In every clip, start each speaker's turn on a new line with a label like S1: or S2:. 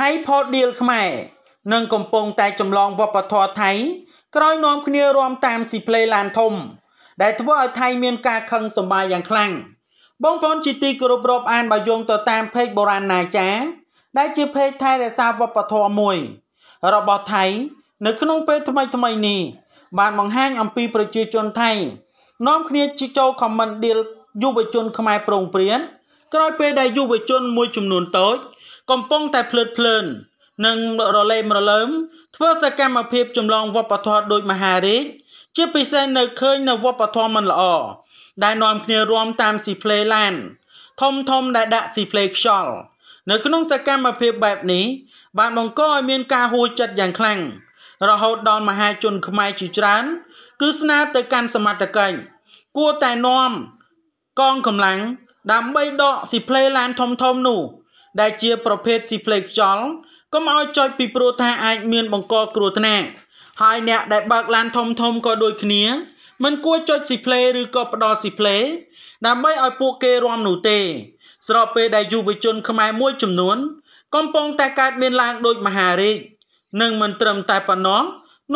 S1: ថៃផតឌីលខ្មែរនឹងកំពុងតែចម្លងវប្បធម៌ថៃក្រោយនាំគ្នារួមតាមស៊ីផ្លេឡានធំដែលធ្វើឲ្យថៃមានការខឹងសម្បាយយ៉ាងខ្លាំងបងប្អូនជាទីគោរពរាប់អានបើយោងទៅតាមเพจបុរាណណាចាដែលជាเพจថៃរក្សាវប្បធម៌មួយ របស់ថៃនៅ ក្នុងពេលថ្មីថ្មីនេះបានបង្ហាញអំពីប្រជាជនថៃនាំគ្នាជីចូលខមមិនឌីលយុវជន ខ្មែរប្រងព្រានក្រោយពេលដែលយុវជនមួយចំនួនតូច កំពុងតែភ្លើតភ្លើននិងរលែមរលើម ធ្វើសកម្មភាពចម្លងវប្បធម៌ដោយមហារាជជាពិសេសនៅឃើញនៅវប្បធម៌មិនល្អដែលនាំគ្នារួមតាមស៊ីផ្លេឡានធំធំដែលដាក់ស៊ីផ្លេខ្យល់នៅក្នុងសកម្មភាពបែបនេះបានបង្កឲ្យមានការហួចចិត្តយ៉ាងខ្លាំងរហូតដល់មហាជនខ្មែរជាច្រើន គឺស្នើទៅកាន់សមត្ថកិច្ចគួរតែនាំកងកម្លាំងដើម្បីដកស៊ីផ្លេឡានធំធំនោះដែលជាប្រភេទស៊ីផ្លេខ្យល់កុំឲ្យចុចពីព្រោះថាអាចមានបង្កគ្រោះថ្នាក់ហើយអ្នកដែលបើកឡានធំធំក៏ដូចគ្នាមិនគួរចុចស៊ីផ្លេឬក៏ផ្ដោស៊ីផ្លេដើម្បីឲ្យពួកគេរំនោះទេ ស្របពេលដែលយុវជនខ្មែរមួយចំនួនកំពុងតែកើតមានឡើងដោយមហារាជនិងមិនត្រឹមតែប៉ុណ្ណោះ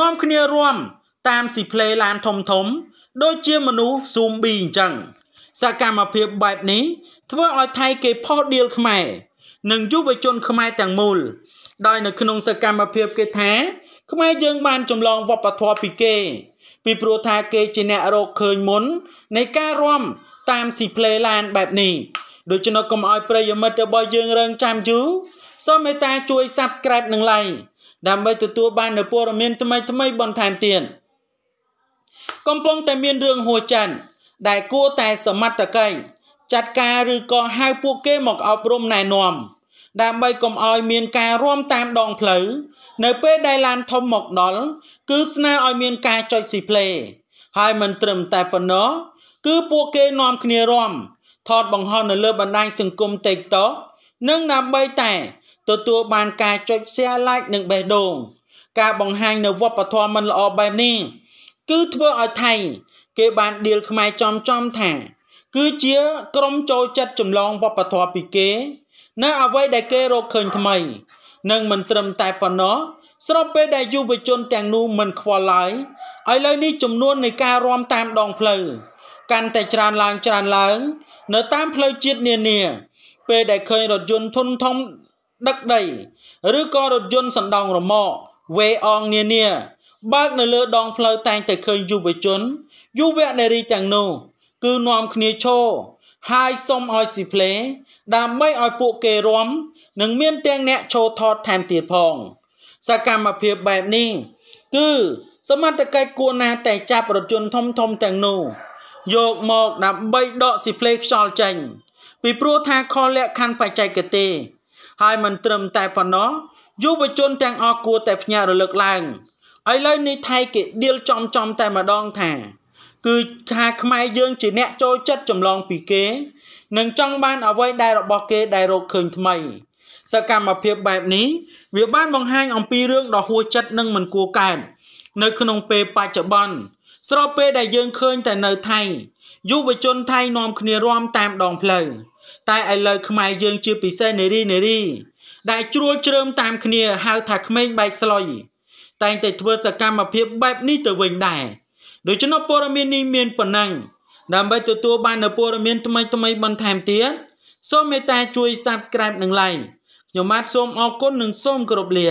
S1: នាំគ្នារំតាមស៊ីផ្លេឡានធំធំដូចជាមនុស្សស៊ូមប៊ីអញ្ចឹងសកម្មភាពបែបនេះធ្វើឲ្យថៃគេផុសដៀលខ្មែរនិងយុវជនខ្មែរទាំងមូលដោយនៅក្នុងសកម្មភាពគេថា ខ្មែរយើងបានចម្លងវប្បធម៌ពីគេ ពីព្រោះថាគេជាអ្នករកឃើញមុននៃការរំតាមស៊ីផ្លេឡានបែបនេះដូច្នោះកុំឲ្យប្រិយមិត្តរបស់យើងរងចាំយូរសូមមេត្តាជួយ Subscribe និង Like ដើម្បីទទួលបាននូវព័ត៌មានថ្មីៗបន្ថែមទៀតកំពុងតែមានរឿងហួចចាន់ដែលគួរតែសមត្ថកិច្ចចាត់ការឬក៏ហៅពួកគេមកអប់រំណែនាំ ដើម្បីកុំឲ្យមានការរួមតាមដងផ្លូវនៅពេលដែលឡានធំមកដល់ គឺស្នើឲ្យមានការចុចស៊ីផ្លេហើយមិនត្រឹមតែប៉ុណ្ណោះគឺពួកគេនាំគ្នារំថតបង្ហោះនៅលើបណ្ដាញសង្គម TikTok និងដើម្បីតែទទួលបានការចុច share like និងបេះដូង ការបង្ហាញនៅវប្បធម៌មិនល្អបែបនេះ គឺធ្វើឲ្យថៃគេបានដៀលខ្មែរចំចំថា គឺជាក្រុមចូលចិត្តចម្លងវប្បធម៌ពីគេ នៅអ្វីដែលគេរកឃើញថ្មី និងមិនត្រឹមតែប៉ុណ្ណោះស្របពេលដែលយុវជនទាំងនោះមិនខ្វល់ឡើយឥឡូវនេះចំនួននៃការរួមតាមដងផ្លូវកាន់តែច្រើនឡើងច្រើនឡើងនៅតាមផ្លូវជាតិនានា ពេលដែលឃើញរថយន្តធុនធំដឹកដី ឬក៏រថយន្តសណ្ដោងរមាក់វេអងនានាបើកនៅលើដងផ្លូវតែងតែឃើញយុវជនយុវនារីទាំងនោះ គឺនាំគ្នាឈរហើយសុំឲ្យស៊ីផ្លេដើម្បីឲ្យពួកគេរំនិងមានទាំងអ្នកឈរថតថែមទៀតផងសកម្មភាពបែបនេះគឺសមត្ថកិច្ចគួរណាតែចាប់រថយន្តធំធំទាំងនោះយកមកដើម្បីដកស៊ីផ្លេខ្យល់ចេញពីព្រោះថាខលក្ខខណ្ឌបច្ចេកទេសហើយមិនត្រឹមតែប៉ុណ្ណោះយុវជនទាំងអស់គួរតែផ្ញើរលឹកឡើងឥឡូវនេះថៃគេដៀលចំចំតែម្ដងថា គឺថាខ្មែរយើងជាអ្នកចូលចិត្តចម្លងពីគេនឹងចង់បានអ្វីដែលរបស់គេដែលរកឃើញថ្មី សកម្មភាពបែបនេះវាបានបង្ហាញអំពីរឿងដ៏ហួចចិត្តនិងមិនគួរកើតនៅក្នុងពេលបច្ចុប្បន្នស្របពេលដែលយើងឃើញតែនៅថៃយុវជនថៃនាំគ្នារួមតាមដងផ្លូវតែឥឡូវខ្មែរយើងជាពិសេសនារីនារីដែលជ្រួលជ្រើមតាមគ្នាហៅថាក្មេងបែកស្លុយតែងតែធ្វើសកម្មភាពបែបនេះទៅវិញដែរដូច្នោះព័ត៌មាននេះមានប៉ុណ្ណឹងដើម្បីទទួលបាននូវព័ត៌មានថ្មីថ្មីបន្ថែមទៀតសូមមេត្តាជួយ Subscribe និង Like ខ្ញុំបាទសូមអរគុណនិងសូមគោរពលា